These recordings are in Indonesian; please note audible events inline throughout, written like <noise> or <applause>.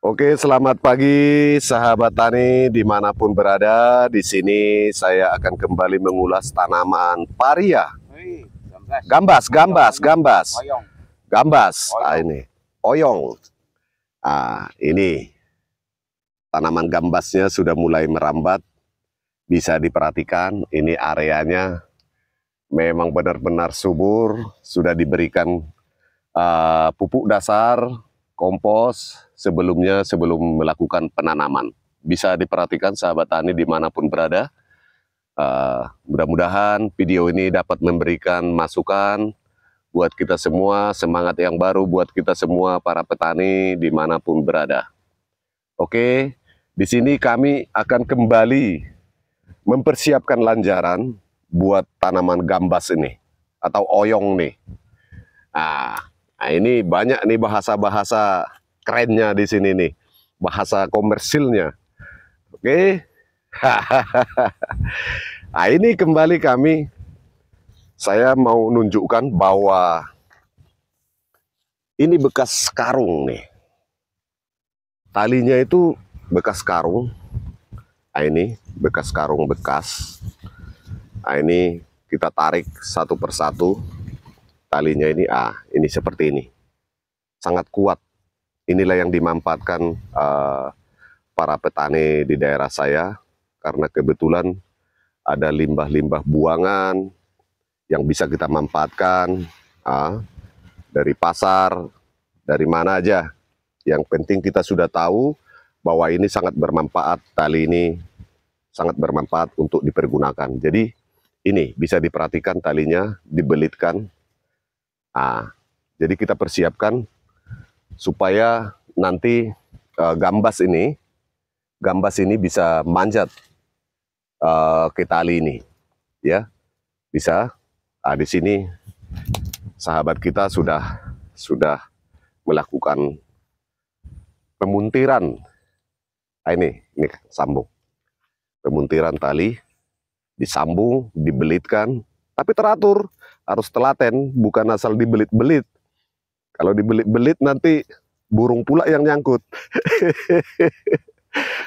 Oke, selamat pagi sahabat tani dimanapun berada. Di sini saya akan kembali mengulas tanaman paria. Gambas, gambas, gambas, gambas. Ah, ini oyong. Ah, ini tanaman gambasnya sudah mulai merambat. Bisa diperhatikan, ini areanya memang benar-benar subur. Sudah diberikan uh, pupuk dasar, kompos sebelumnya sebelum melakukan penanaman. Bisa diperhatikan sahabat tani dimanapun berada. Uh, Mudah-mudahan video ini dapat memberikan masukan buat kita semua, semangat yang baru buat kita semua para petani dimanapun berada. Oke, di sini kami akan kembali mempersiapkan lanjaran buat tanaman gambas ini atau oyong nih. Ah, nah, ini banyak nih bahasa-bahasa kerennya di sini nih bahasa komersilnya oke okay? <laughs> nah ini kembali kami saya mau nunjukkan bahwa ini bekas karung nih talinya itu bekas karung nah, ini bekas karung bekas nah, ini kita tarik satu persatu talinya ini ah ini seperti ini sangat kuat inilah yang dimanfaatkan uh, para petani di daerah saya karena kebetulan ada limbah-limbah buangan yang bisa kita manfaatkan uh, dari pasar, dari mana aja. Yang penting kita sudah tahu bahwa ini sangat bermanfaat, tali ini sangat bermanfaat untuk dipergunakan. Jadi ini bisa diperhatikan talinya, dibelitkan. Ah, jadi kita persiapkan supaya nanti uh, gambas ini gambas ini bisa manjat uh, eh, ke tali ini ya bisa nah, di sini sahabat kita sudah sudah melakukan pemuntiran nah, ini ini sambung pemuntiran tali disambung dibelitkan tapi teratur harus telaten bukan asal dibelit-belit kalau dibelit-belit nanti burung pula yang nyangkut. <laughs>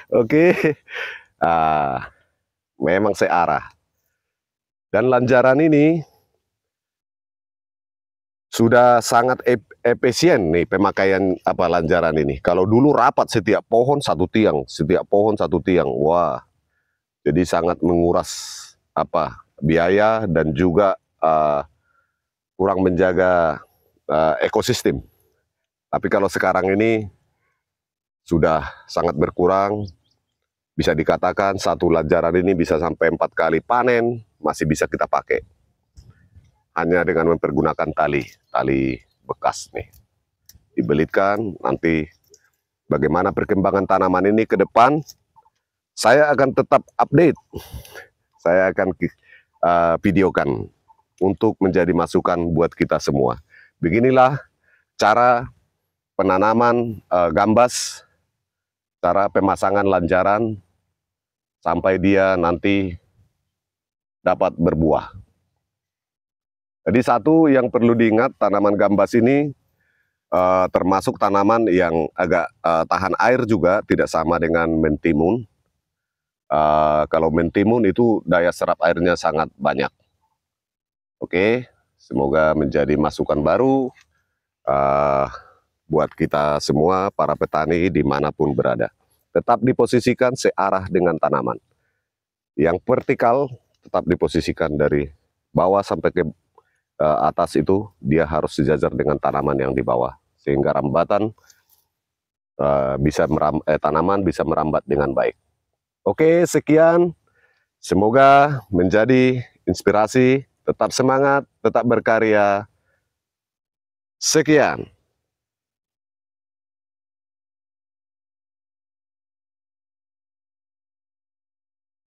Oke. Okay. Ah, memang searah. Dan lanjaran ini sudah sangat efisien nih pemakaian apa lanjaran ini. Kalau dulu rapat setiap pohon satu tiang, setiap pohon satu tiang. Wah. Jadi sangat menguras apa biaya dan juga uh, kurang menjaga uh, ekosistem. Tapi kalau sekarang ini sudah sangat berkurang, bisa dikatakan satu lajaran ini bisa sampai empat kali panen masih bisa kita pakai. Hanya dengan mempergunakan tali, tali bekas nih. Dibelitkan, nanti bagaimana perkembangan tanaman ini ke depan, saya akan tetap update. Saya akan uh, videokan untuk menjadi masukan buat kita semua. Beginilah cara penanaman uh, gambas, cara pemasangan lanjaran, sampai dia nanti dapat berbuah. Jadi satu yang perlu diingat, tanaman gambas ini uh, termasuk tanaman yang agak uh, tahan air juga, tidak sama dengan mentimun. Uh, kalau mentimun itu daya serap airnya sangat banyak. Oke, semoga menjadi masukan baru. Uh, buat kita semua para petani dimanapun berada. Tetap diposisikan searah dengan tanaman. Yang vertikal tetap diposisikan dari bawah sampai ke eh, atas itu dia harus sejajar dengan tanaman yang di bawah sehingga rambatan uh, bisa meram, eh, tanaman bisa merambat dengan baik. Oke, sekian. Semoga menjadi inspirasi, tetap semangat, tetap berkarya. Sekian.